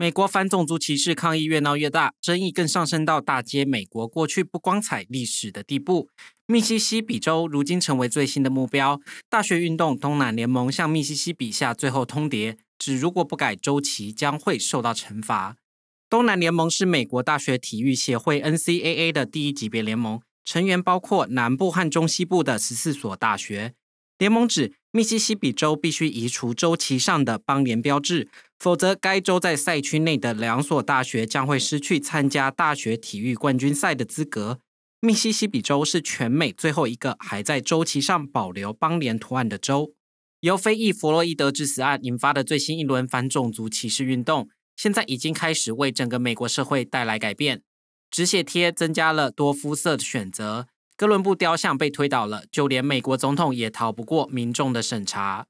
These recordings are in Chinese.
美国反种族歧视抗议越闹越大，争议更上升到大街美国过去不光彩历史的地步。密西西比州如今成为最新的目标。大学运动东南联盟向密西西比下最后通牒，指如果不改州旗，将会受到惩罚。东南联盟是美国大学体育协会 NCAA 的第一级别联盟，成员包括南部和中西部的十四所大学。联盟指。密西西比州必须移除州旗上的邦联标志，否则该州在赛区内的两所大学将会失去参加大学体育冠军赛的资格。密西西比州是全美最后一个还在州旗上保留邦联图案的州。由非裔弗洛伊德致死案引发的最新一轮反种族歧视运动，现在已经开始为整个美国社会带来改变。止血贴增加了多肤色的选择。哥伦布雕像被推倒了，就连美国总统也逃不过民众的审查。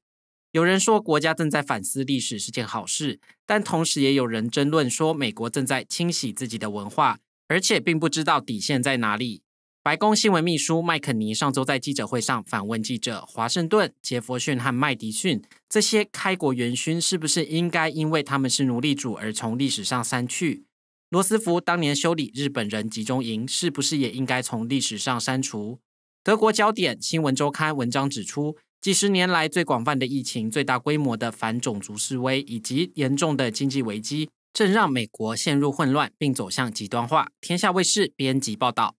有人说，国家正在反思历史是件好事，但同时也有人争论说，美国正在清洗自己的文化，而且并不知道底线在哪里。白宫新闻秘书麦肯尼上周在记者会上反问记者：“华盛顿、杰佛逊和麦迪逊这些开国元勋是不是应该因为他们是奴隶主而从历史上删去？”罗斯福当年修理日本人集中营，是不是也应该从历史上删除？德国焦点新闻周刊文章指出，几十年来最广泛的疫情、最大规模的反种族示威以及严重的经济危机，正让美国陷入混乱并走向极端化。天下卫视编辑报道。